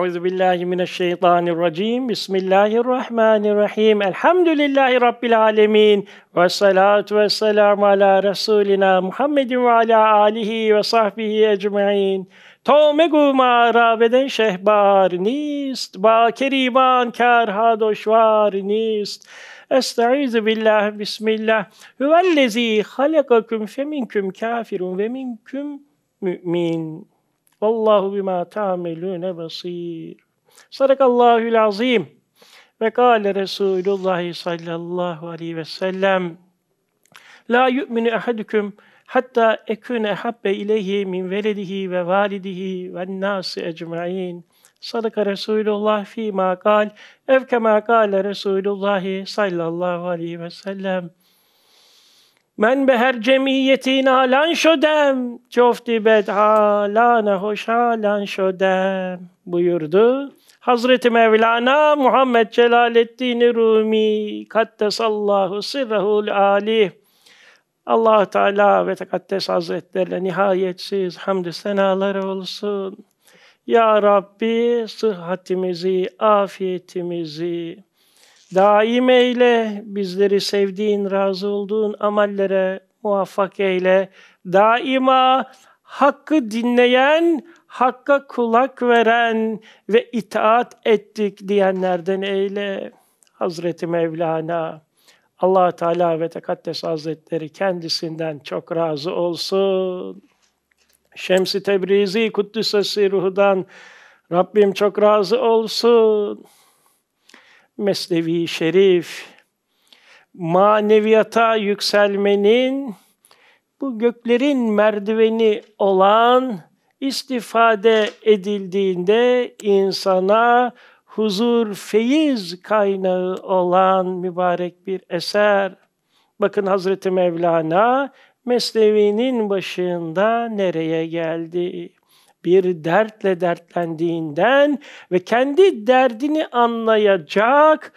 Euzu billahi mineşşeytanirracim. Bismillahirrahmanirrahim. Elhamdülillahi rabbil alamin. Ve salatu ve selam ala resulina Muhammedin ve ala alihi ve sahbihi ecmaîn. Tome guma rabeden şehbar nist, ba keriban kar hadoşvar nist. Estaizu billah, bismillah. Hüvellezî halakakum feminküm kafirun ve minküm mümin. Vallahu bima ta'melune basir. Sadakallahul azim. Ve kâle Resulullah sallallahu aleyhi ve sellem La yu'minu ehadukum hatta ekune habbe ileyhi min veledihi ve validihi ve nasi ecmain. Sadaka Resulullah fi ma kal, evkemâ kâle Resulullah sallallahu aleyhi ve sellem. من به هر جمعیتی نالان شدم جفتی bedhalan hoşalan شدم buyurdu. Hazreti Mevlana Muhammed Celaleddin Rumi Kaddesallahu sirrahul alih allah Teala ve Tekaddes Hazretlerine nihayetsiz Hamd senalar olsun. Ya Rabbi sıhhatimizi, afiyetimizi, daim eyle, bizleri sevdiğin, razı olduğun amellere muvaffak eyle. Daima hakkı dinleyen, hakka kulak veren ve itaat ettik diyenlerden eyle. Hazreti Mevlana, allah Teala ve Tekaddes Hazretleri kendisinden çok razı olsun. Şems-i Tebrizi Kuddüs'e Ruhu'dan Rabbim çok razı olsun mesnevi şerif, maneviyata yükselmenin bu göklerin merdiveni olan istifade edildiğinde insana huzur, feyiz kaynağı olan mübarek bir eser. Bakın Hazreti Mevlana Mesnevi'nin başında nereye geldi? bir dertle dertlendiğinden ve kendi derdini anlayacak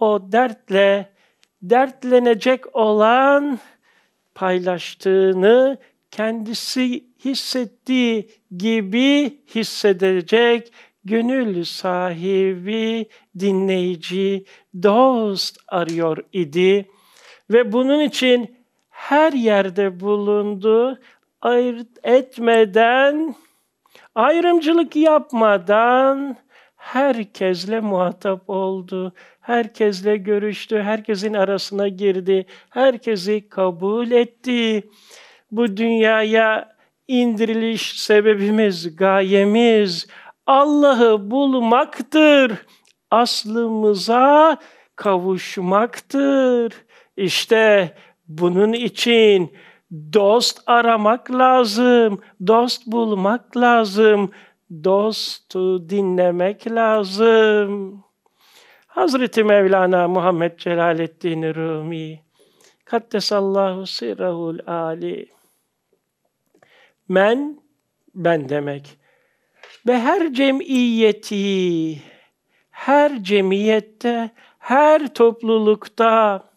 o dertle dertlenecek olan paylaştığını kendisi hissettiği gibi hissedecek gönül sahibi, dinleyici, dost arıyor idi ve bunun için her yerde bulundu, ayırt etmeden Ayrımcılık yapmadan herkesle muhatap oldu, herkesle görüştü, herkesin arasına girdi, herkesi kabul etti. Bu dünyaya indiriliş sebebimiz, gayemiz Allah'ı bulmaktır. Aslımıza kavuşmaktır. İşte bunun için Dost aramak lazım, dost bulmak lazım, dostu dinlemek lazım. Hazreti Mevlana Muhammed Celaleddin Rumi Kaddesallahu sirrahul ali Men, ben demek. Ve her cemiyeti, her cemiyette, her toplulukta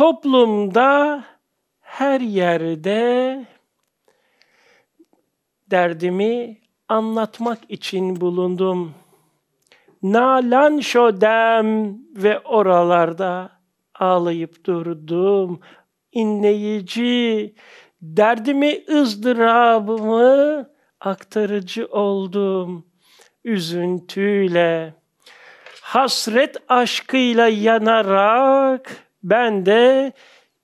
toplumda her yerde derdimi anlatmak için bulundum. Nalan şodem ve oralarda ağlayıp durdum. İnleyici, derdimi ızdırabımı aktarıcı oldum. Üzüntüyle, hasret aşkıyla yanarak ben de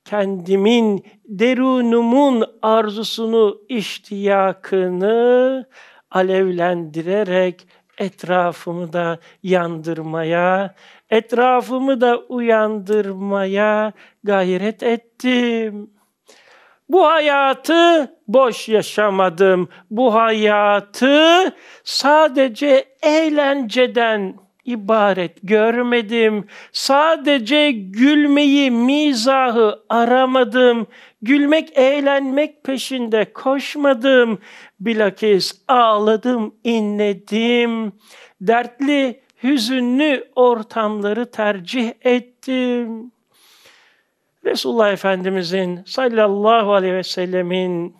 kendimin, derunumun arzusunu, iştiyakını alevlendirerek etrafımı da yandırmaya, etrafımı da uyandırmaya gayret ettim. Bu hayatı boş yaşamadım. Bu hayatı sadece eğlenceden ibaret görmedim. Sadece gülmeyi, mizahı aramadım. Gülmek, eğlenmek peşinde koşmadım. Bilakis ağladım, inledim. Dertli, hüzünlü ortamları tercih ettim. Resulullah Efendimizin sallallahu aleyhi ve sellemin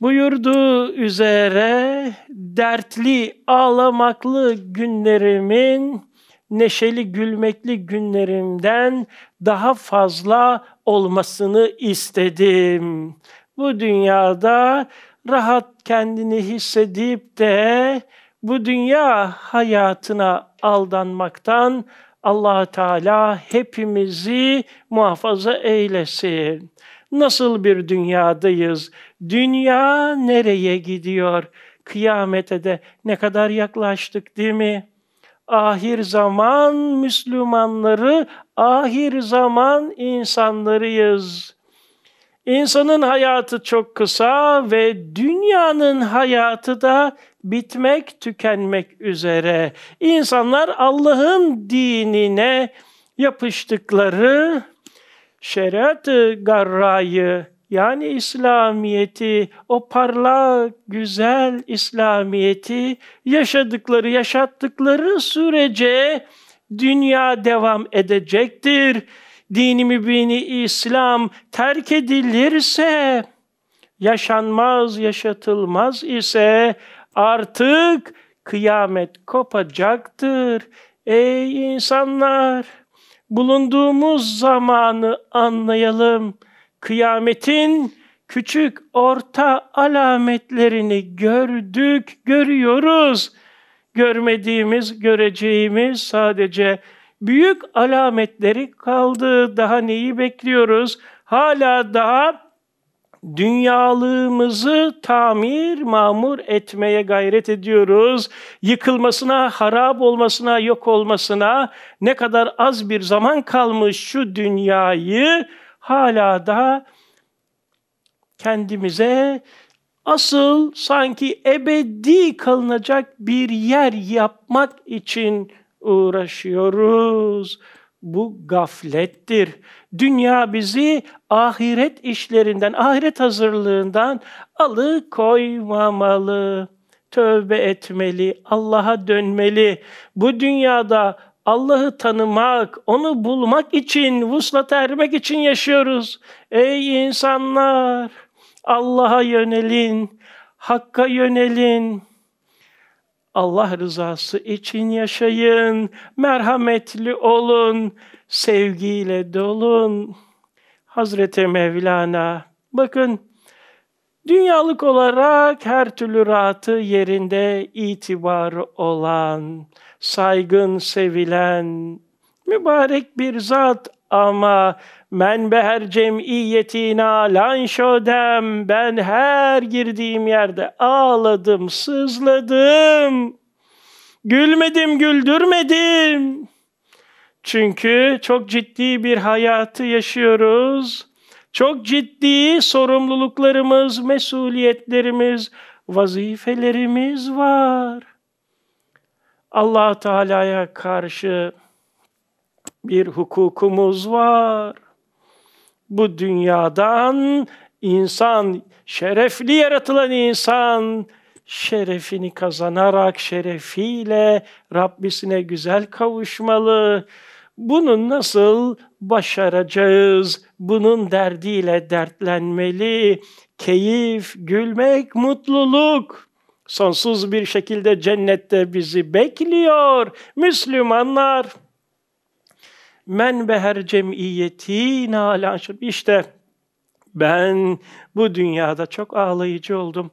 buyurduğu üzere dertli, ağlamaklı günlerimin neşeli, gülmekli günlerimden daha fazla olmasını istedim. Bu dünyada rahat kendini hissedip de bu dünya hayatına aldanmaktan Allah Teala hepimizi muhafaza eylesin. Nasıl bir dünyadayız? Dünya nereye gidiyor? Kıyamete de ne kadar yaklaştık değil mi? Ahir zaman Müslümanları, ahir zaman insanlarıyız. İnsanın hayatı çok kısa ve dünyanın hayatı da bitmek, tükenmek üzere. İnsanlar Allah'ın dinine yapıştıkları şeriat-ı garrayı yani İslamiyeti, o parlak, güzel İslamiyeti yaşadıkları, yaşattıkları sürece dünya devam edecektir. Dini mübini İslam terk edilirse, yaşanmaz, yaşatılmaz ise artık kıyamet kopacaktır. Ey insanlar! bulunduğumuz zamanı anlayalım. Kıyametin küçük orta alametlerini gördük, görüyoruz. Görmediğimiz, göreceğimiz sadece büyük alametleri kaldı. Daha neyi bekliyoruz? Hala daha dünyalığımızı tamir, mamur etmeye gayret ediyoruz. Yıkılmasına, harap olmasına, yok olmasına ne kadar az bir zaman kalmış şu dünyayı hala da kendimize asıl sanki ebedi kalınacak bir yer yapmak için uğraşıyoruz bu gaflettir. Dünya bizi ahiret işlerinden, ahiret hazırlığından alıkoymamalı. Tövbe etmeli, Allah'a dönmeli. Bu dünyada Allah'ı tanımak, onu bulmak için, vuslata ermek için yaşıyoruz. Ey insanlar! Allah'a yönelin, Hakk'a yönelin. Allah rızası için yaşayın, merhametli olun, sevgiyle dolun. Hazreti Mevlana, bakın dünyalık olarak her türlü rahatı yerinde itibarı olan, saygın, sevilen, mübarek bir zat ama Men be her cemiyetina lan şodem. Ben her girdiğim yerde ağladım, sızladım. Gülmedim, güldürmedim. Çünkü çok ciddi bir hayatı yaşıyoruz. Çok ciddi sorumluluklarımız, mesuliyetlerimiz, vazifelerimiz var. Allah Teala'ya karşı bir hukukumuz var bu dünyadan insan, şerefli yaratılan insan şerefini kazanarak şerefiyle Rabbisine güzel kavuşmalı. Bunu nasıl başaracağız? Bunun derdiyle dertlenmeli. Keyif, gülmek, mutluluk sonsuz bir şekilde cennette bizi bekliyor Müslümanlar men beher cemiyeti nalanşır. İşte ben bu dünyada çok ağlayıcı oldum.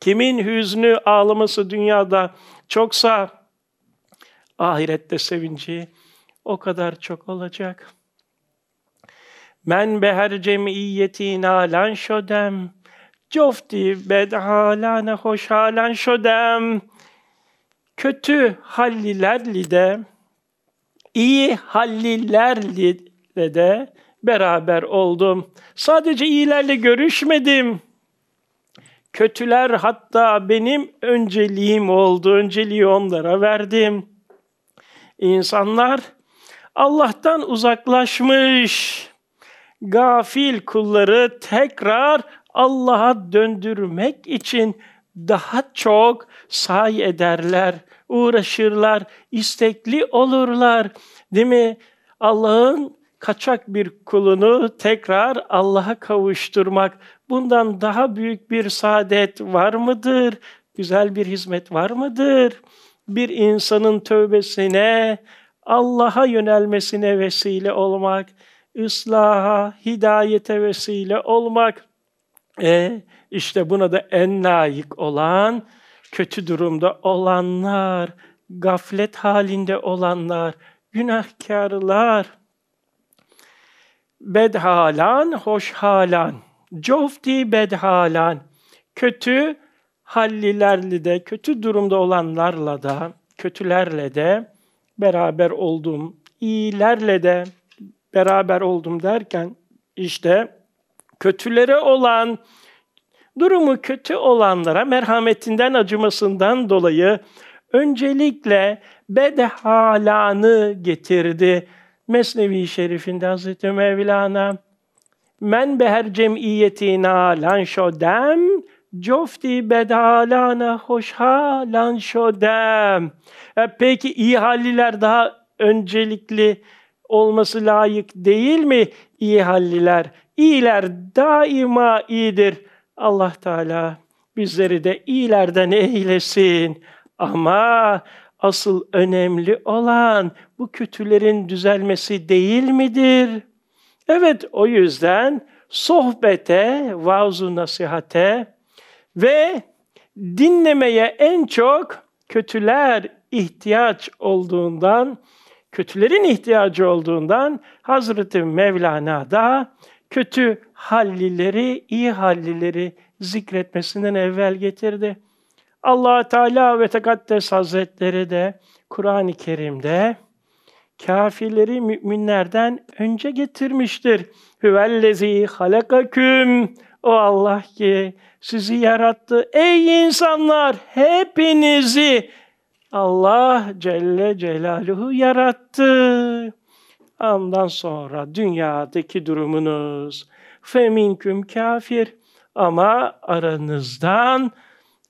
Kimin hüznü ağlaması dünyada çoksa ahirette sevinci o kadar çok olacak. Men beher cemiyeti nalan şodem. Cofti bedhalane hoşhalan şodem. Kötü hallilerli de iyi hallilerle de beraber oldum. Sadece iyilerle görüşmedim. Kötüler hatta benim önceliğim oldu. Önceliği onlara verdim. İnsanlar Allah'tan uzaklaşmış gafil kulları tekrar Allah'a döndürmek için daha çok say ederler uğraşırlar, istekli olurlar. Değil mi? Allah'ın kaçak bir kulunu tekrar Allah'a kavuşturmak bundan daha büyük bir saadet var mıdır? Güzel bir hizmet var mıdır? Bir insanın tövbesine, Allah'a yönelmesine vesile olmak, ıslaha, hidayete vesile olmak. E işte buna da en layık olan kötü durumda olanlar, gaflet halinde olanlar, günahkarlar, bedhalan, hoşhalan, cofti bedhalan, kötü hallilerle de, kötü durumda olanlarla da, kötülerle de beraber oldum, iyilerle de beraber oldum derken işte kötülere olan durumu kötü olanlara merhametinden, acımasından dolayı öncelikle bedhalanı getirdi. Mesnevi Şerif'inde Hazreti Mevlana men beher cemiyetina lan şodem cofti bedalana hoşha lan şodem. E peki iyi halliler daha öncelikli olması layık değil mi iyi halliler? İyiler daima iyidir. Allah Teala bizleri de iyilerden eylesin. Ama asıl önemli olan bu kötülerin düzelmesi değil midir? Evet o yüzden sohbete, vaazu nasihate ve dinlemeye en çok kötüler ihtiyaç olduğundan, kötülerin ihtiyacı olduğundan Hazreti Mevlana da kötü hallileri, iyi hallileri zikretmesinden evvel getirdi. allah Teala ve Tekaddes Hazretleri de Kur'an-ı Kerim'de kafirleri müminlerden önce getirmiştir. Hüvellezî halakaküm. O Allah ki sizi yarattı. Ey insanlar hepinizi Allah Celle Celaluhu yarattı andan sonra dünyadaki durumunuz. Feminküm kafir ama aranızdan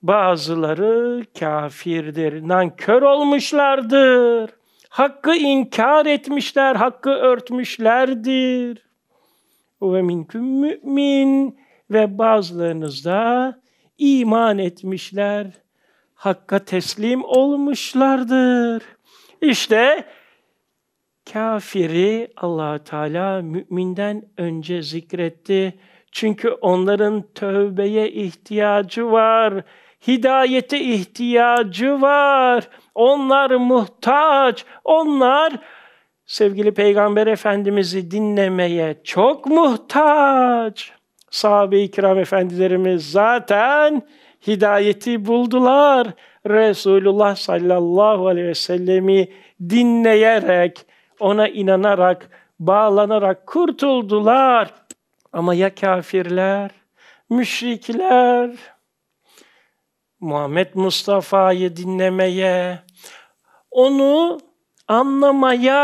bazıları kafirdir, nankör olmuşlardır. Hakkı inkar etmişler, hakkı örtmüşlerdir. Ve minküm mümin ve bazılarınızda iman etmişler, hakka teslim olmuşlardır. İşte kafiri allah Teala müminden önce zikretti. Çünkü onların tövbeye ihtiyacı var, hidayete ihtiyacı var. Onlar muhtaç, onlar sevgili Peygamber Efendimiz'i dinlemeye çok muhtaç. Sahabe-i kiram efendilerimiz zaten hidayeti buldular. Resulullah sallallahu aleyhi ve sellemi dinleyerek, ona inanarak, bağlanarak kurtuldular. Ama ya kafirler, müşrikler, Muhammed Mustafa'yı dinlemeye, onu anlamaya,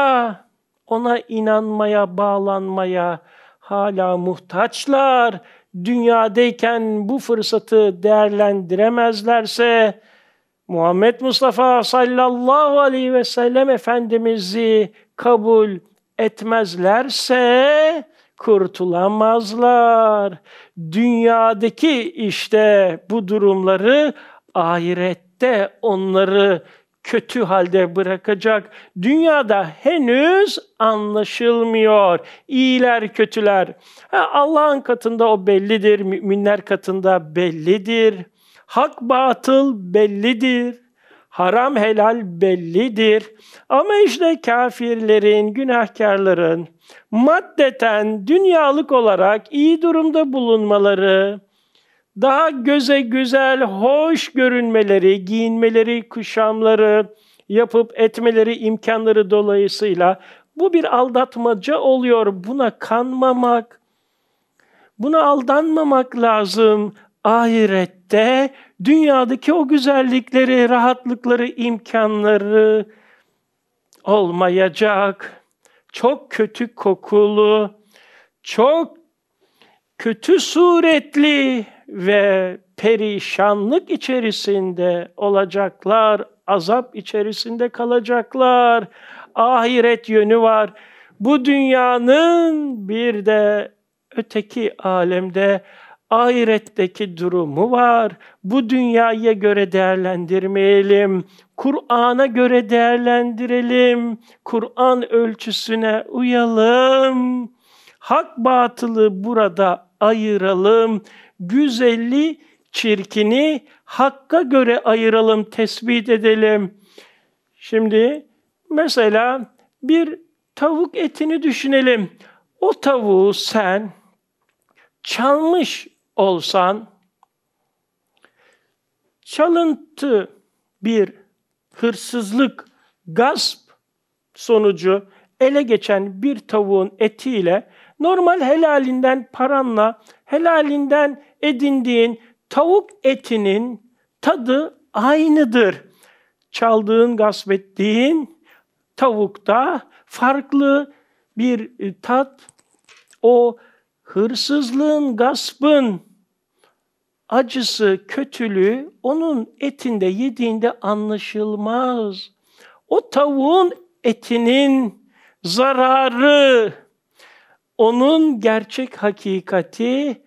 ona inanmaya, bağlanmaya hala muhtaçlar. Dünyadayken bu fırsatı değerlendiremezlerse Muhammed Mustafa sallallahu aleyhi ve sellem Efendimiz'i kabul etmezlerse kurtulamazlar. Dünyadaki işte bu durumları ahirette onları kötü halde bırakacak. Dünyada henüz anlaşılmıyor. İyiler, kötüler. Allah'ın katında o bellidir, müminler katında bellidir. Hak batıl bellidir. Haram helal bellidir. Ama işte kafirlerin, günahkarların maddeten, dünyalık olarak iyi durumda bulunmaları, daha göze güzel, hoş görünmeleri, giyinmeleri, kuşamları, yapıp etmeleri imkanları dolayısıyla bu bir aldatmaca oluyor. Buna kanmamak, buna aldanmamak lazım. Ahiret de dünyadaki o güzellikleri, rahatlıkları, imkanları olmayacak. Çok kötü kokulu, çok kötü suretli ve perişanlık içerisinde olacaklar, azap içerisinde kalacaklar. Ahiret yönü var. Bu dünyanın bir de öteki alemde ahiretteki durumu var. Bu dünyaya göre değerlendirmeyelim. Kur'an'a göre değerlendirelim. Kur'an ölçüsüne uyalım. Hak batılı burada ayıralım. Güzeli, çirkini hakka göre ayıralım, tespit edelim. Şimdi mesela bir tavuk etini düşünelim. O tavuğu sen çalmış olsan, çalıntı bir hırsızlık, gasp sonucu ele geçen bir tavuğun etiyle normal helalinden paranla, helalinden edindiğin tavuk etinin tadı aynıdır. Çaldığın, gasp ettiğin tavukta farklı bir tat, o hırsızlığın, gaspın acısı, kötülüğü onun etinde yediğinde anlaşılmaz. O tavuğun etinin zararı, onun gerçek hakikati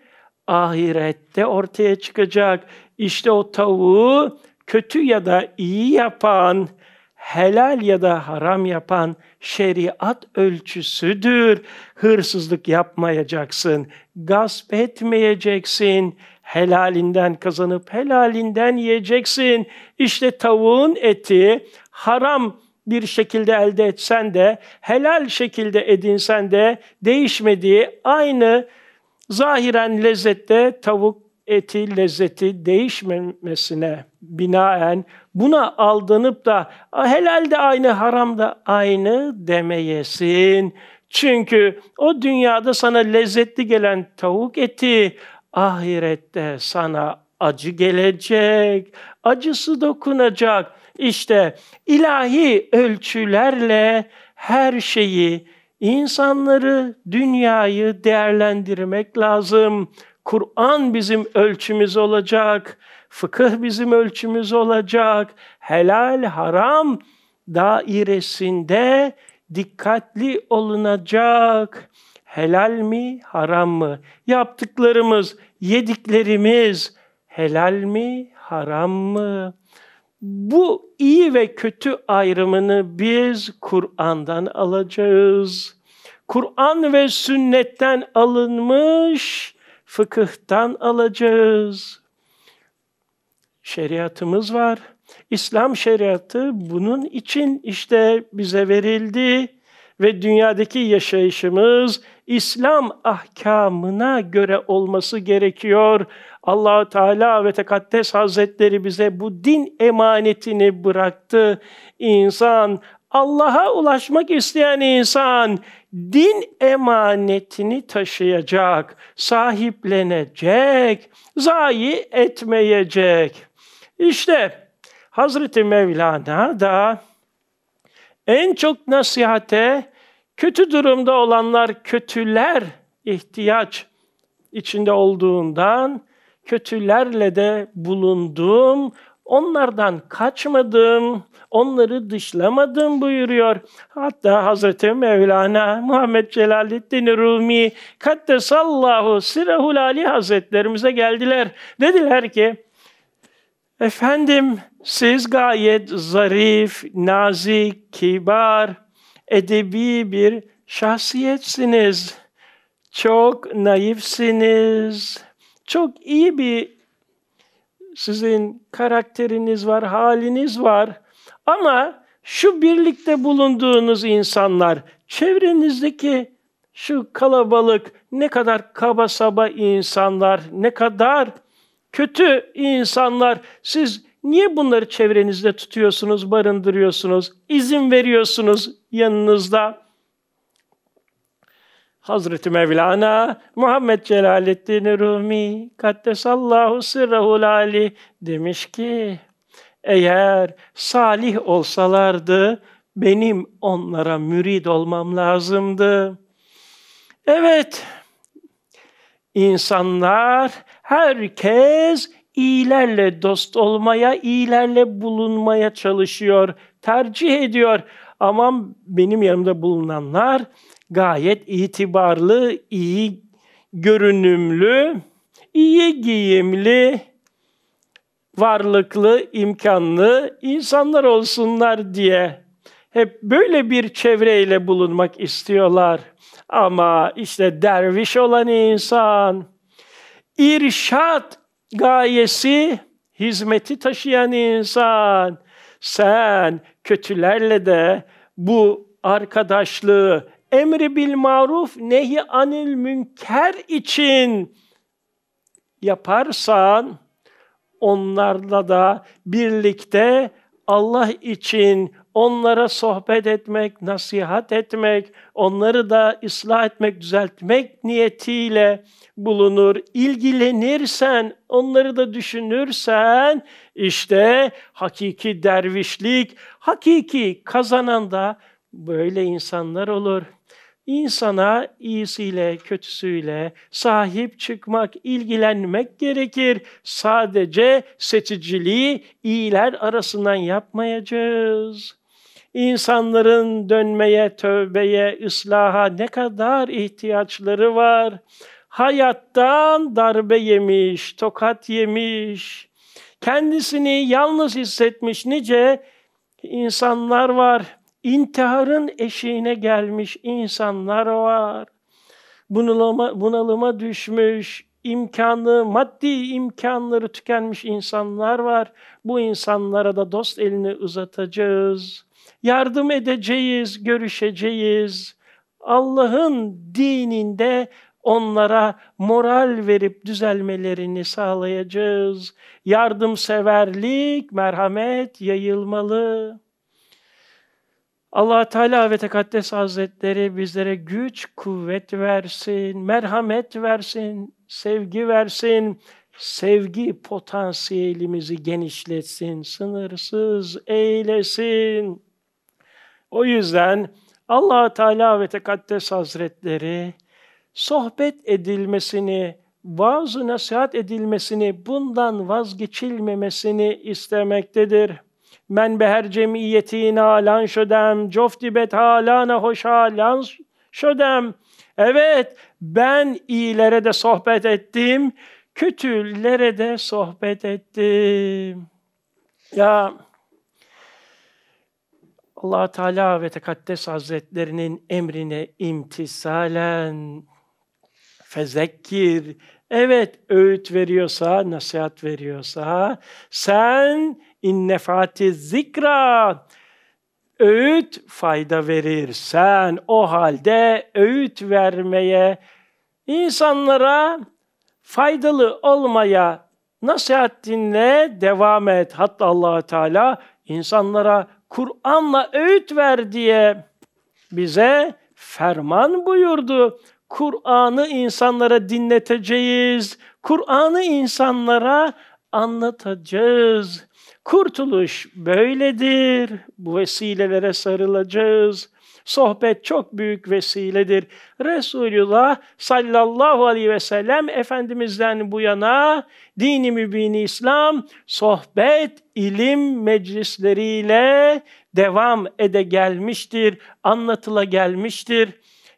ahirette ortaya çıkacak. İşte o tavuğu kötü ya da iyi yapan, helal ya da haram yapan şeriat ölçüsüdür. Hırsızlık yapmayacaksın, gasp etmeyeceksin, helalinden kazanıp helalinden yiyeceksin. İşte tavuğun eti haram bir şekilde elde etsen de, helal şekilde edinsen de değişmediği aynı zahiren lezzette tavuk eti, lezzeti değişmemesine binaen buna aldanıp da helal de aynı, haram da aynı demeyesin. Çünkü o dünyada sana lezzetli gelen tavuk eti ahirette sana acı gelecek, acısı dokunacak. İşte ilahi ölçülerle her şeyi, insanları, dünyayı değerlendirmek lazım.'' Kur'an bizim ölçümüz olacak, fıkıh bizim ölçümüz olacak, helal haram dairesinde dikkatli olunacak. Helal mi, haram mı? Yaptıklarımız, yediklerimiz helal mi, haram mı? Bu iyi ve kötü ayrımını biz Kur'an'dan alacağız. Kur'an ve sünnetten alınmış fıkıhtan alacağız. Şeriatımız var. İslam şeriatı bunun için işte bize verildi ve dünyadaki yaşayışımız İslam ahkamına göre olması gerekiyor. allah Teala ve Tekaddes Hazretleri bize bu din emanetini bıraktı. İnsan Allah'a ulaşmak isteyen insan din emanetini taşıyacak, sahiplenecek, zayi etmeyecek. İşte Hazreti Mevlana da en çok nasihate kötü durumda olanlar kötüler ihtiyaç içinde olduğundan kötülerle de bulundum. Onlardan kaçmadım onları dışlamadım buyuruyor. Hatta Hazreti Mevlana Muhammed Celaleddin Rumi Kaddesallahu Sirahul Ali Hazretlerimize geldiler. Dediler ki Efendim siz gayet zarif, nazik, kibar, edebi bir şahsiyetsiniz. Çok naifsiniz. Çok iyi bir sizin karakteriniz var, haliniz var. Ama şu birlikte bulunduğunuz insanlar, çevrenizdeki şu kalabalık, ne kadar kaba saba insanlar, ne kadar kötü insanlar, siz niye bunları çevrenizde tutuyorsunuz, barındırıyorsunuz, izin veriyorsunuz yanınızda? Hazreti Mevlana Muhammed Celaleddin Rumi Kaddesallahu sırrahul ali demiş ki eğer salih olsalardı benim onlara mürid olmam lazımdı. Evet, insanlar, herkes iyilerle dost olmaya, iyilerle bulunmaya çalışıyor, tercih ediyor. Ama benim yanımda bulunanlar gayet itibarlı, iyi görünümlü, iyi giyimli, varlıklı, imkanlı insanlar olsunlar diye hep böyle bir çevreyle bulunmak istiyorlar. Ama işte derviş olan insan, irşat gayesi, hizmeti taşıyan insan, sen kötülerle de bu arkadaşlığı emri bil maruf nehi anil münker için yaparsan onlarla da birlikte Allah için onlara sohbet etmek, nasihat etmek, onları da ıslah etmek, düzeltmek niyetiyle bulunur. İlgilenirsen, onları da düşünürsen işte hakiki dervişlik, hakiki kazanan da böyle insanlar olur.'' İnsana iyisiyle, kötüsüyle sahip çıkmak, ilgilenmek gerekir. Sadece seçiciliği iyiler arasından yapmayacağız. İnsanların dönmeye, tövbeye, ıslaha ne kadar ihtiyaçları var. Hayattan darbe yemiş, tokat yemiş, kendisini yalnız hissetmiş nice insanlar var İntiharın eşiğine gelmiş insanlar var. Bunalıma, bunalıma düşmüş, imkanı, maddi imkanları tükenmiş insanlar var. Bu insanlara da dost elini uzatacağız. Yardım edeceğiz, görüşeceğiz. Allah'ın dininde onlara moral verip düzelmelerini sağlayacağız. Yardımseverlik, merhamet yayılmalı allah Teala ve Tekaddes Hazretleri bizlere güç, kuvvet versin, merhamet versin, sevgi versin, sevgi potansiyelimizi genişletsin, sınırsız eylesin. O yüzden allah Teala ve Tekaddes Hazretleri sohbet edilmesini, bazı nasihat edilmesini, bundan vazgeçilmemesini istemektedir. من به هر جمعیتی نالان شدم جفتی به تالان hoşalan شدم Evet ben iyilere de sohbet ettim, kötülere de sohbet ettim. Ya allah Teala ve Tekaddes Hazretlerinin emrine imtisalen fezekkir, evet öğüt veriyorsa, nasihat veriyorsa, sen İnnefati zikra. Öğüt fayda verir. Sen o halde öğüt vermeye, insanlara faydalı olmaya nasihat dinle devam et. Hatta allah Teala insanlara Kur'an'la öğüt ver diye bize ferman buyurdu. Kur'an'ı insanlara dinleteceğiz. Kur'an'ı insanlara anlatacağız. Kurtuluş böyledir. Bu vesilelere sarılacağız. Sohbet çok büyük vesiledir. Resulullah sallallahu aleyhi ve sellem Efendimiz'den bu yana dini mübini İslam sohbet, ilim meclisleriyle devam ede gelmiştir, anlatıla gelmiştir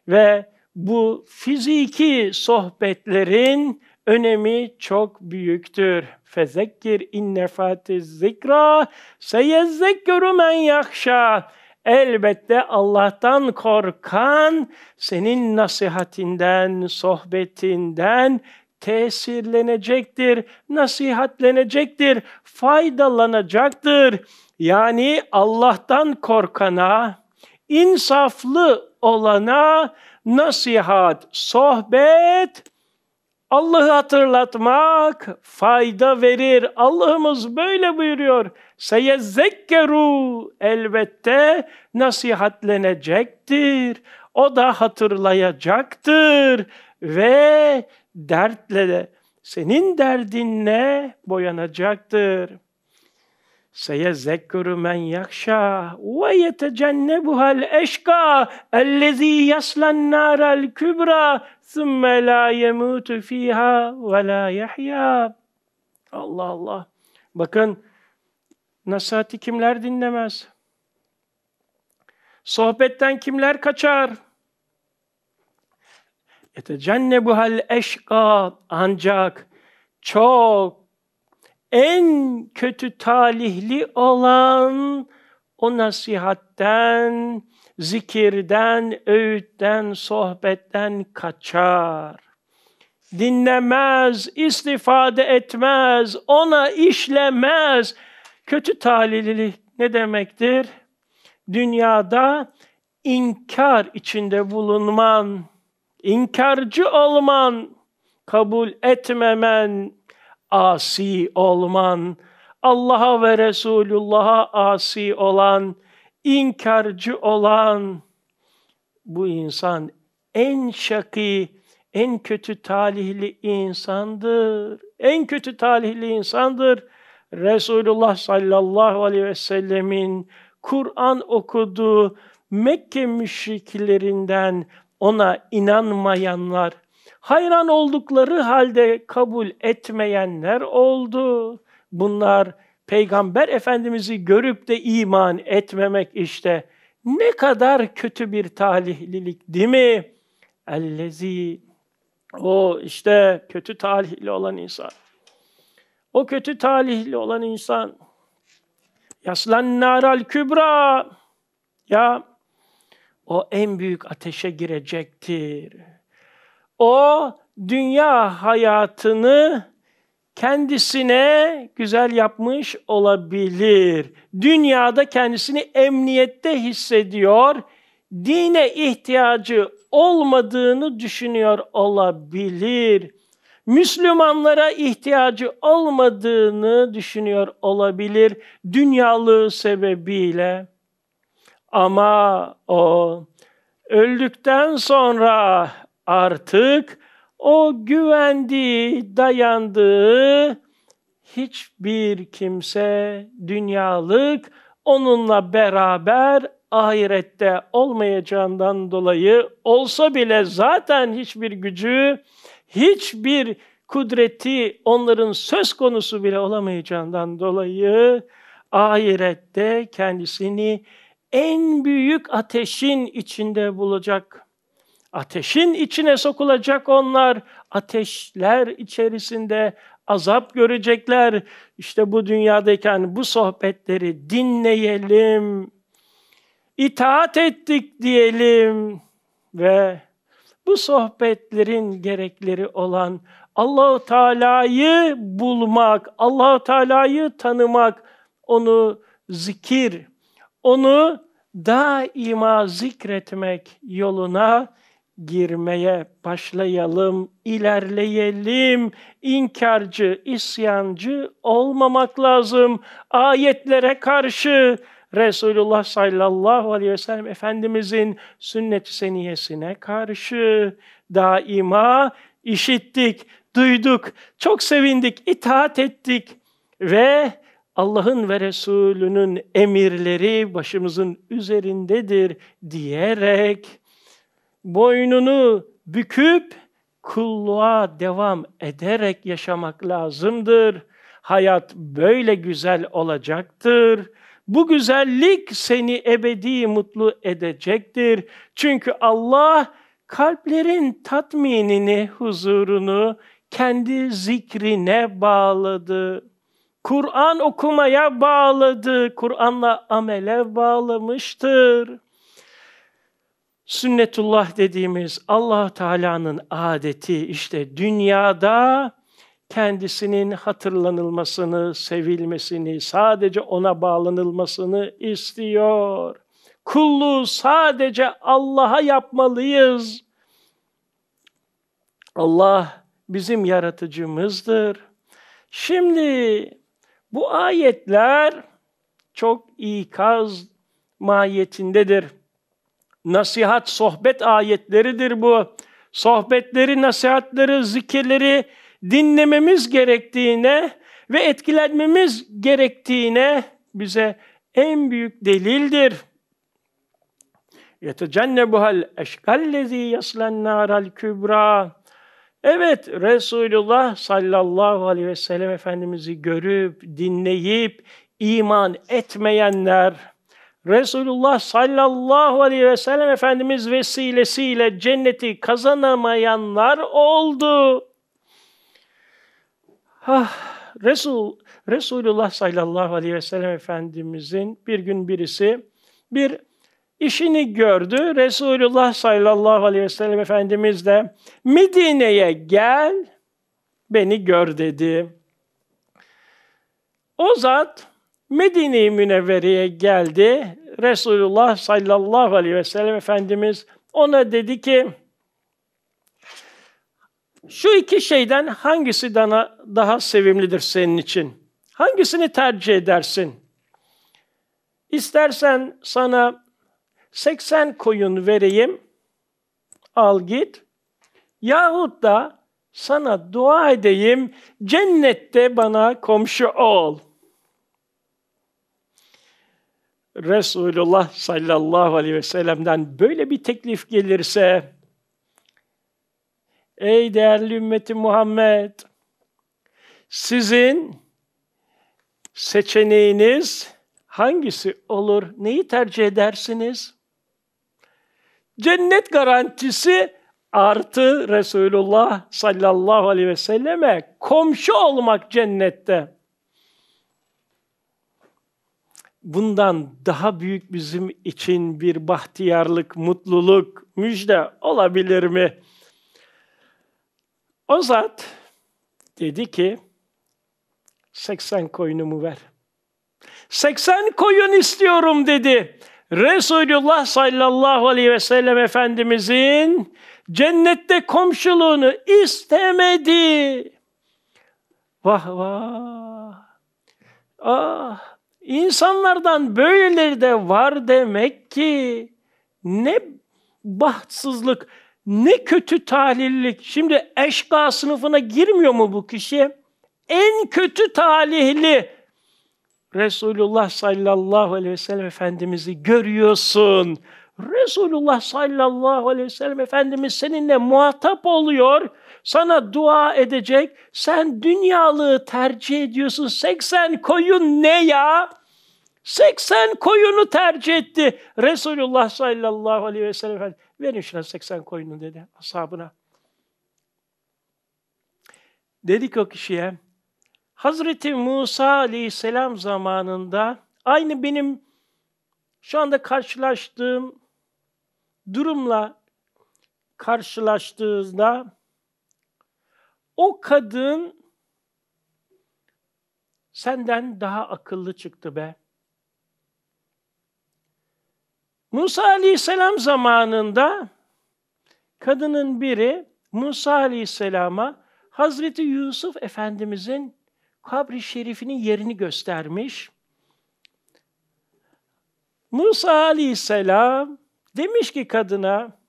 ve bu fiziki sohbetlerin önemi çok büyüktür. Fezekkir innefati zikra seyezzekkeru men yakşa. Elbette Allah'tan korkan senin nasihatinden, sohbetinden tesirlenecektir, nasihatlenecektir, faydalanacaktır. Yani Allah'tan korkana, insaflı olana nasihat, sohbet Allah'ı hatırlatmak fayda verir. Allah'ımız böyle buyuruyor. Seyezekkeru elbette nasihatlenecektir. O da hatırlayacaktır ve dertle de senin derdinle boyanacaktır. Seyezzekkürü men yakşa ve yetecennebuhel eşka ellezî yaslen nârel kübra sümme la yemutu fîhâ ve la yahya. Allah Allah. Bakın nasihati kimler dinlemez? Sohbetten kimler kaçar? Yetecennebuhel eşka ancak çok en kötü talihli olan o nasihatten, zikirden, öğütten, sohbetten kaçar. Dinlemez, istifade etmez, ona işlemez. Kötü talihli ne demektir? Dünyada inkar içinde bulunman, inkarcı olman, kabul etmemen, asi olman, Allah'a ve Resulullah'a asi olan, inkarcı olan bu insan en şakî, en kötü talihli insandır. En kötü talihli insandır. Resulullah sallallahu aleyhi ve sellemin Kur'an okuduğu Mekke müşriklerinden ona inanmayanlar Hayran oldukları halde kabul etmeyenler oldu. Bunlar Peygamber Efendimiz'i görüp de iman etmemek işte. Ne kadar kötü bir talihlilik değil mi? Ellezi o işte kötü talihli olan insan. O kötü talihli olan insan yaslan naral kübra ya o en büyük ateşe girecektir. O dünya hayatını kendisine güzel yapmış olabilir. Dünyada kendisini emniyette hissediyor, dine ihtiyacı olmadığını düşünüyor olabilir. Müslümanlara ihtiyacı olmadığını düşünüyor olabilir dünyalığı sebebiyle. Ama o öldükten sonra artık o güvendiği, dayandığı hiçbir kimse dünyalık onunla beraber ahirette olmayacağından dolayı olsa bile zaten hiçbir gücü, hiçbir kudreti onların söz konusu bile olamayacağından dolayı ahirette kendisini en büyük ateşin içinde bulacak Ateşin içine sokulacak onlar. Ateşler içerisinde azap görecekler. İşte bu dünyadayken bu sohbetleri dinleyelim. İtaat ettik diyelim ve bu sohbetlerin gerekleri olan Allahu Teala'yı bulmak, Allahu Teala'yı tanımak, onu zikir, onu daima zikretmek yoluna girmeye başlayalım, ilerleyelim. İnkarcı, isyancı olmamak lazım. Ayetlere karşı Resulullah sallallahu aleyhi ve sellem Efendimizin sünnet-i seniyesine karşı daima işittik, duyduk, çok sevindik, itaat ettik ve Allah'ın ve Resulünün emirleri başımızın üzerindedir diyerek boynunu büküp kulluğa devam ederek yaşamak lazımdır. Hayat böyle güzel olacaktır. Bu güzellik seni ebedi mutlu edecektir. Çünkü Allah kalplerin tatminini, huzurunu kendi zikrine bağladı. Kur'an okumaya bağladı, Kur'an'la amele bağlamıştır. Sünnetullah dediğimiz Allah Teala'nın adeti işte dünyada kendisinin hatırlanılmasını, sevilmesini, sadece ona bağlanılmasını istiyor. Kulluğu sadece Allah'a yapmalıyız. Allah bizim yaratıcımızdır. Şimdi bu ayetler çok ikaz mahiyetindedir nasihat, sohbet ayetleridir bu. Sohbetleri, nasihatleri, zikirleri dinlememiz gerektiğine ve etkilenmemiz gerektiğine bize en büyük delildir. يَتَجَنَّبُهَا الْاَشْقَ الَّذ۪ي يَصْلَ النَّارَ الْكُبْرَى Evet, Resulullah sallallahu aleyhi ve sellem Efendimiz'i görüp, dinleyip, iman etmeyenler, Resulullah sallallahu aleyhi ve sellem Efendimiz vesilesiyle cenneti kazanamayanlar oldu. Ah, Resul, Resulullah sallallahu aleyhi ve sellem Efendimizin bir gün birisi bir işini gördü. Resulullah sallallahu aleyhi ve sellem Efendimiz de Medine'ye gel beni gör dedi. O zat Medine-i Münevvere'ye geldi. Resulullah sallallahu aleyhi ve sellem Efendimiz ona dedi ki, şu iki şeyden hangisi daha, daha sevimlidir senin için? Hangisini tercih edersin? İstersen sana 80 koyun vereyim, al git. Yahut da sana dua edeyim, cennette bana komşu ol.'' Resulullah sallallahu aleyhi ve sellem'den böyle bir teklif gelirse Ey değerli ümmeti Muhammed sizin seçeneğiniz hangisi olur? Neyi tercih edersiniz? Cennet garantisi artı Resulullah sallallahu aleyhi ve selleme komşu olmak cennette. bundan daha büyük bizim için bir bahtiyarlık, mutluluk, müjde olabilir mi? O zat dedi ki 80 koyunumu ver. 80 koyun istiyorum dedi. Resulullah sallallahu aleyhi ve sellem Efendimizin cennette komşuluğunu istemedi. Vah vah. Ah İnsanlardan böyleleri de var demek ki ne bahtsızlık, ne kötü talihlilik. Şimdi eşka sınıfına girmiyor mu bu kişi? En kötü talihli Resulullah sallallahu aleyhi ve sellem Efendimiz'i görüyorsun. Resulullah sallallahu aleyhi ve sellem Efendimiz seninle muhatap oluyor sana dua edecek. Sen dünyalığı tercih ediyorsun. 80 koyun ne ya? 80 koyunu tercih etti. Resulullah sallallahu aleyhi ve sellem verin şuna 80 koyunu dedi ashabına. Dedik o kişiye, Hazreti Musa aleyhisselam zamanında aynı benim şu anda karşılaştığım durumla karşılaştığında o kadın senden daha akıllı çıktı be. Musa Aleyhisselam zamanında kadının biri Musa Aleyhisselam'a Hazreti Yusuf Efendimizin kabri şerifinin yerini göstermiş. Musa Aleyhisselam demiş ki kadına,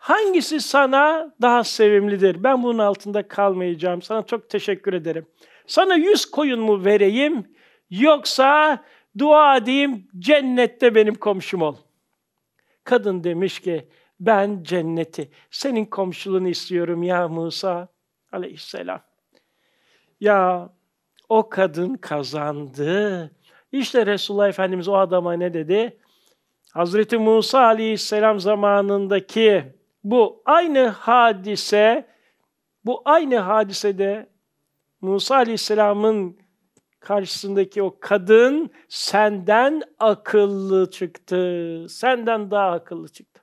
Hangisi sana daha sevimlidir? Ben bunun altında kalmayacağım. Sana çok teşekkür ederim. Sana yüz koyun mu vereyim yoksa dua edeyim cennette benim komşum ol. Kadın demiş ki ben cenneti, senin komşuluğunu istiyorum ya Musa aleyhisselam. Ya o kadın kazandı. İşte Resulullah Efendimiz o adama ne dedi? Hazreti Musa aleyhisselam zamanındaki bu aynı hadise, bu aynı hadisede Musa Aleyhisselam'ın karşısındaki o kadın senden akıllı çıktı. Senden daha akıllı çıktı.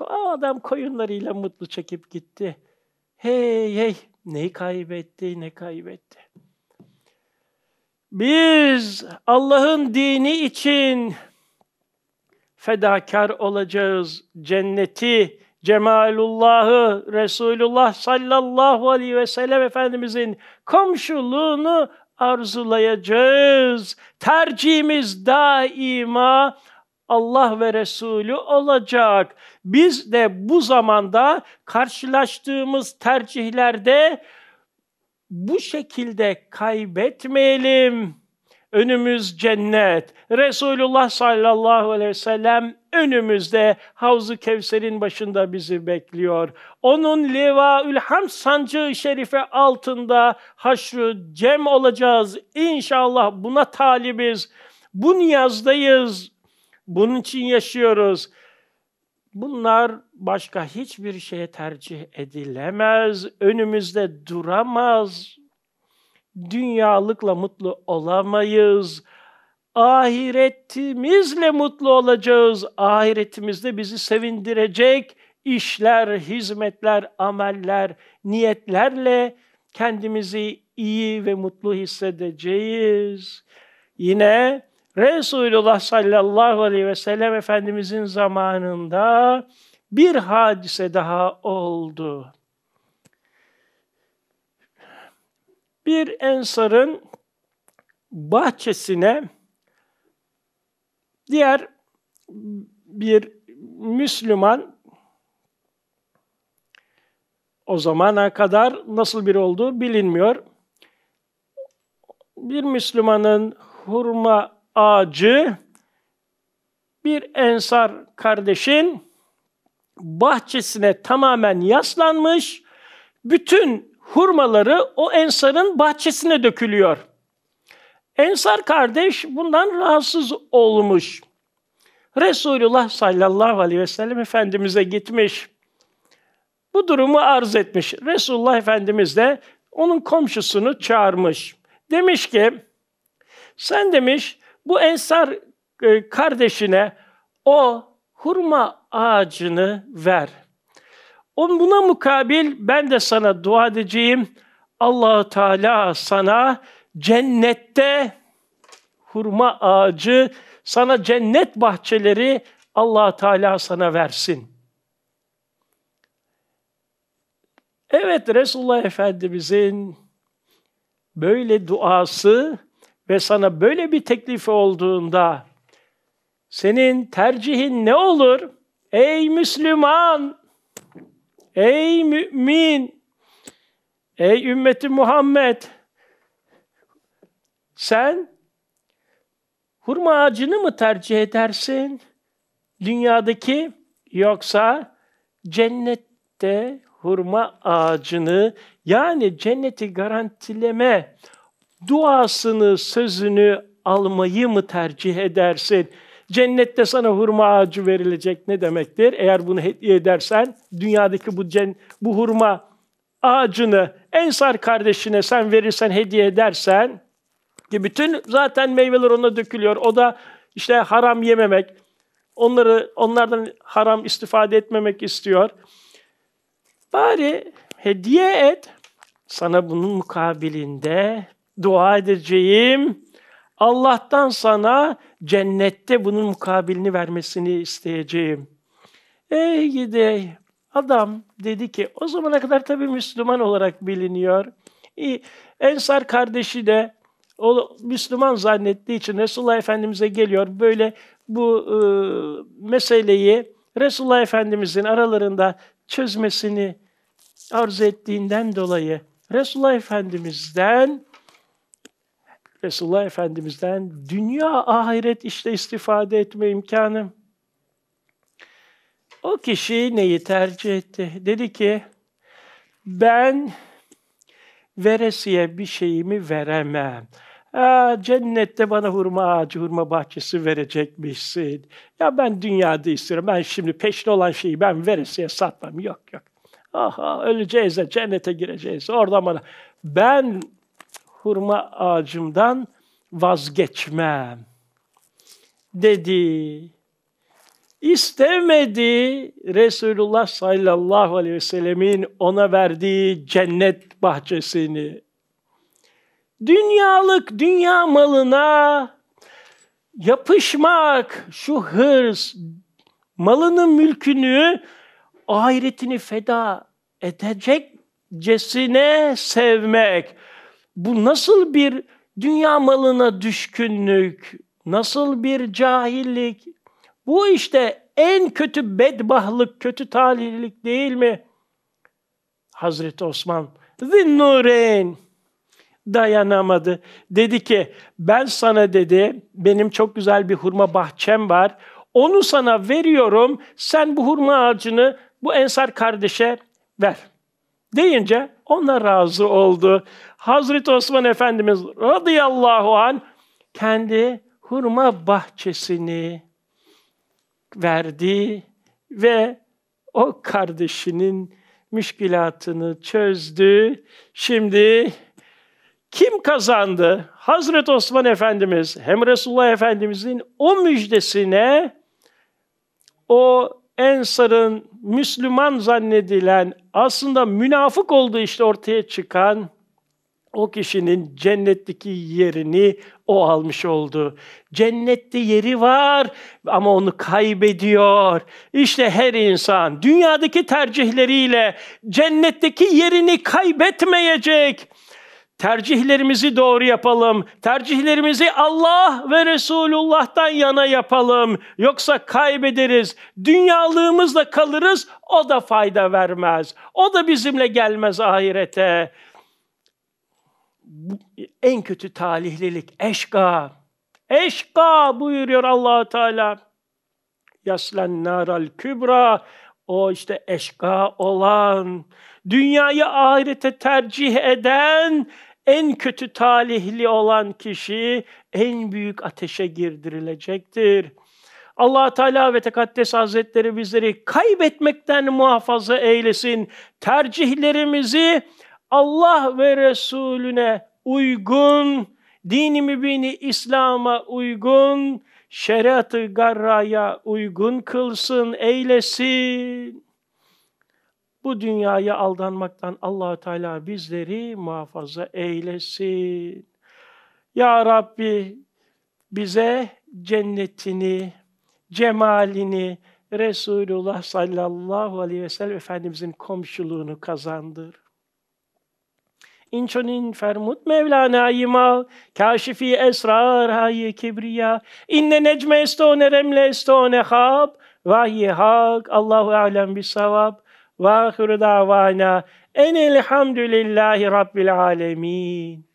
O adam koyunlarıyla mutlu çekip gitti. Hey hey neyi kaybetti ne kaybetti. Biz Allah'ın dini için fedakar olacağız. Cenneti Cemalullah'ı, Resulullah sallallahu aleyhi ve sellem Efendimizin komşuluğunu arzulayacağız. Tercihimiz daima Allah ve Resulü olacak. Biz de bu zamanda karşılaştığımız tercihlerde bu şekilde kaybetmeyelim. Önümüz cennet. Resulullah sallallahu aleyhi ve sellem önümüzde Havzu Kevser'in başında bizi bekliyor. Onun Livaül Ham sancağı şerife altında haşru cem olacağız. İnşallah buna talibiz. Bu niyazdayız. Bunun için yaşıyoruz. Bunlar başka hiçbir şeye tercih edilemez, önümüzde duramaz. Dünyalıkla mutlu olamayız ahiretimizle mutlu olacağız. Ahiretimizde bizi sevindirecek işler, hizmetler, ameller, niyetlerle kendimizi iyi ve mutlu hissedeceğiz. Yine Resulullah sallallahu aleyhi ve sellem Efendimizin zamanında bir hadise daha oldu. Bir ensarın bahçesine Diğer bir Müslüman o zamana kadar nasıl biri olduğu bilinmiyor. Bir Müslümanın hurma ağacı bir ensar kardeşin bahçesine tamamen yaslanmış, bütün hurmaları o ensarın bahçesine dökülüyor. Ensar kardeş bundan rahatsız olmuş. Resulullah sallallahu aleyhi ve sellem Efendimiz'e gitmiş. Bu durumu arz etmiş. Resulullah Efendimiz de onun komşusunu çağırmış. Demiş ki, sen demiş bu Ensar e, kardeşine o hurma ağacını ver. On buna mukabil ben de sana dua edeceğim. Allahu Teala sana cennette hurma ağacı, sana cennet bahçeleri allah Teala sana versin. Evet Resulullah Efendimizin böyle duası ve sana böyle bir teklifi olduğunda senin tercihin ne olur? Ey Müslüman! Ey mümin! Ey ümmeti Muhammed! Sen hurma ağacını mı tercih edersin dünyadaki yoksa cennette hurma ağacını yani cenneti garantileme duasını, sözünü almayı mı tercih edersin? Cennette sana hurma ağacı verilecek ne demektir? Eğer bunu hediye edersen dünyadaki bu cen bu hurma ağacını Ensar kardeşine sen verirsen hediye edersen ki bütün zaten meyveler ona dökülüyor. O da işte haram yememek, onları onlardan haram istifade etmemek istiyor. Bari hediye et. Sana bunun mukabilinde dua edeceğim. Allah'tan sana cennette bunun mukabilini vermesini isteyeceğim. Ey gidey adam dedi ki o zamana kadar tabii Müslüman olarak biliniyor. Ensar kardeşi de o Müslüman zannettiği için Resulullah Efendimiz'e geliyor. Böyle bu e, meseleyi Resulullah Efendimiz'in aralarında çözmesini arzu ettiğinden dolayı Resulullah Efendimiz'den Resulullah Efendimiz'den dünya ahiret işte istifade etme imkanım O kişi neyi tercih etti? Dedi ki ben veresiye bir şeyimi veremem. Aa, cennette bana hurma ağacı, hurma bahçesi verecekmişsin. Ya ben dünyada istiyorum, ben şimdi peşin olan şeyi ben veresiye satmam. Yok yok. Aha öleceğiz de cennete gireceğiz. Orada bana ben hurma ağacımdan vazgeçmem dedi istemedi Resulullah sallallahu aleyhi ve sellemin ona verdiği cennet bahçesini. Dünyalık dünya malına yapışmak, şu hırs, malını, mülkünü, ahiretini feda edecek cesine sevmek. Bu nasıl bir dünya malına düşkünlük, nasıl bir cahillik, bu işte en kötü bedbahlık, kötü talihlilik değil mi? Hazreti Osman, Zinnureyn dayanamadı. Dedi ki, ben sana dedi, benim çok güzel bir hurma bahçem var. Onu sana veriyorum, sen bu hurma ağacını bu Ensar kardeşe ver. Deyince ona razı oldu. Hazreti Osman Efendimiz radıyallahu an kendi hurma bahçesini verdi ve o kardeşinin müşkilatını çözdü. Şimdi kim kazandı? Hazreti Osman Efendimiz hem Resulullah Efendimizin o müjdesine o Ensar'ın Müslüman zannedilen aslında münafık olduğu işte ortaya çıkan o kişinin cennetteki yerini o almış oldu. Cennette yeri var ama onu kaybediyor. İşte her insan dünyadaki tercihleriyle cennetteki yerini kaybetmeyecek. Tercihlerimizi doğru yapalım. Tercihlerimizi Allah ve Resulullah'tan yana yapalım. Yoksa kaybederiz. Dünyalığımızla kalırız. O da fayda vermez. O da bizimle gelmez ahirete bu, en kötü talihlilik eşka. Eşka buyuruyor Allah Teala. Yaslen naral kübra o işte eşka olan, dünyayı ahirete tercih eden en kötü talihli olan kişi en büyük ateşe girdirilecektir. Allah Teala ve Tekaddes Hazretleri bizleri kaybetmekten muhafaza eylesin. Tercihlerimizi Allah ve Resulüne uygun, dini mübini İslam'a uygun, şeriatı garraya uygun kılsın, eylesin. Bu dünyaya aldanmaktan allah Teala bizleri muhafaza eylesin. Ya Rabbi bize cennetini, cemalini, Resulullah sallallahu aleyhi ve sellem Efendimizin komşuluğunu kazandır. این چنین فرمود مولانای ما کاشفی اسرار های کبریا این نجم استون رمل استون خواب وحی حق الله اعلم بالصواب و آخر دعوانا ان الحمد لله رب العالمین